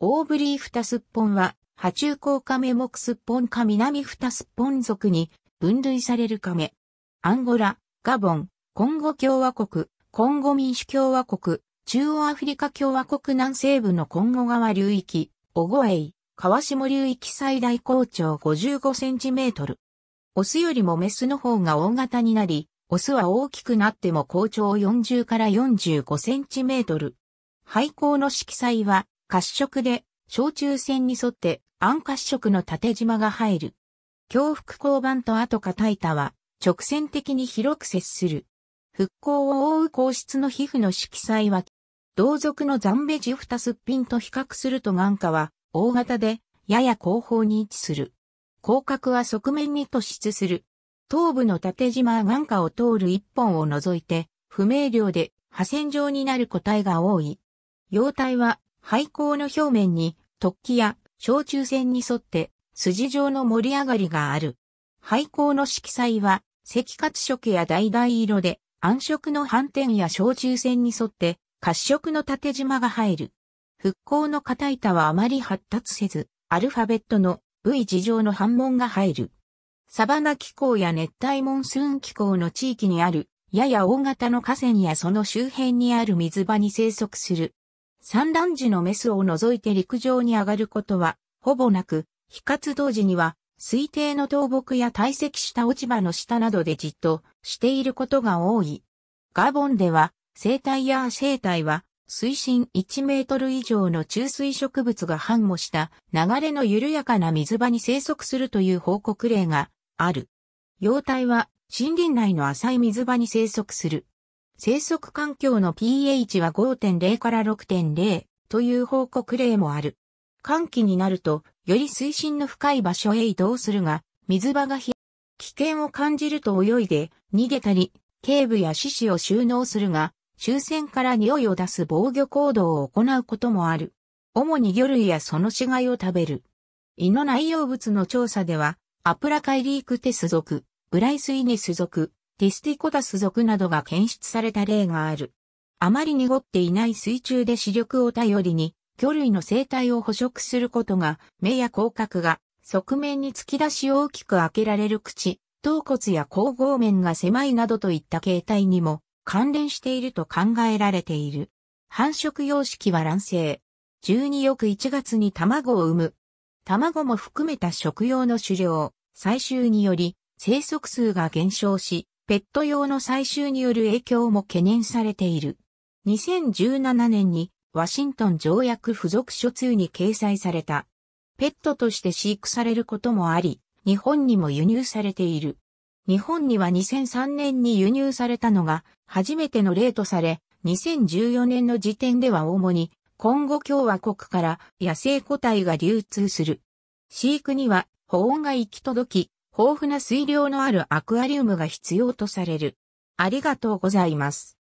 オーブリーフタスッポンは、波中甲カメモクスッポンか南フタスッポン属に分類されるカメ。アンゴラ、ガボン、コンゴ共和国、コンゴ民主共和国、中央アフリカ共和国南西部のコンゴ川流域、オゴエイ、川下流域最大高長55センチメートル。オスよりもメスの方が大型になり、オスは大きくなっても高長40から45センチメートル。廃校の色彩は褐色で、小中線に沿って暗褐色の縦縞が入る。強腹交番と後片板は直線的に広く接する。復興を覆う皇室の皮膚の色彩は、同族のザンベジフタスッピンと比較すると眼下は大型でやや後方に位置する。広角は側面に突出する。頭部の縦縞眼下を通る一本を除いて、不明瞭で破線状になる個体が多い。様体は廃校の表面に突起や小中線に沿って筋状の盛り上がりがある。廃校の色彩は赤褐色や橙色で暗色の斑点や小中線に沿って褐色の縦縞が入る。復興の片板はあまり発達せず、アルファベットの V 字状の反問が入る。サバナ気候や熱帯モンスーン気候の地域にある、やや大型の河川やその周辺にある水場に生息する産卵時のメスを除いて陸上に上がることは、ほぼなく、飛活同時には、水底の倒木や堆積した落ち葉の下などでじっとしていることが多い。ガボンでは、生態や生態は、水深1メートル以上の中水植物が繁茂した流れの緩やかな水場に生息するという報告例がある。幼体は森林内の浅い水場に生息する。生息環境の pH は5.0から6.0という報告例もある。寒気になると、より水深の深い場所へ移動するが、水場が冷危険を感じると泳いで、逃げたり、警部や獅子を収納するが、終戦から匂いを出す防御行動を行うこともある。主に魚類やその死骸を食べる。胃の内容物の調査では、アプラカイリークテス属、ブライスイネス属、ティスティコダス属などが検出された例がある。あまり濁っていない水中で視力を頼りに、魚類の生態を捕食することが、目や口角が、側面に突き出し大きく開けられる口、頭骨や口合面が狭いなどといった形態にも関連していると考えられている。繁殖様式は卵生。12翌1月に卵を産む。卵も含めた食用の狩猟、採集により、生息数が減少し、ペット用の採集による影響も懸念されている。2017年にワシントン条約付属書通に掲載された。ペットとして飼育されることもあり、日本にも輸入されている。日本には2003年に輸入されたのが初めての例とされ、2014年の時点では主に今後共和国から野生個体が流通する。飼育には保温が行き届き、豊富な水量のあるアクアリウムが必要とされる。ありがとうございます。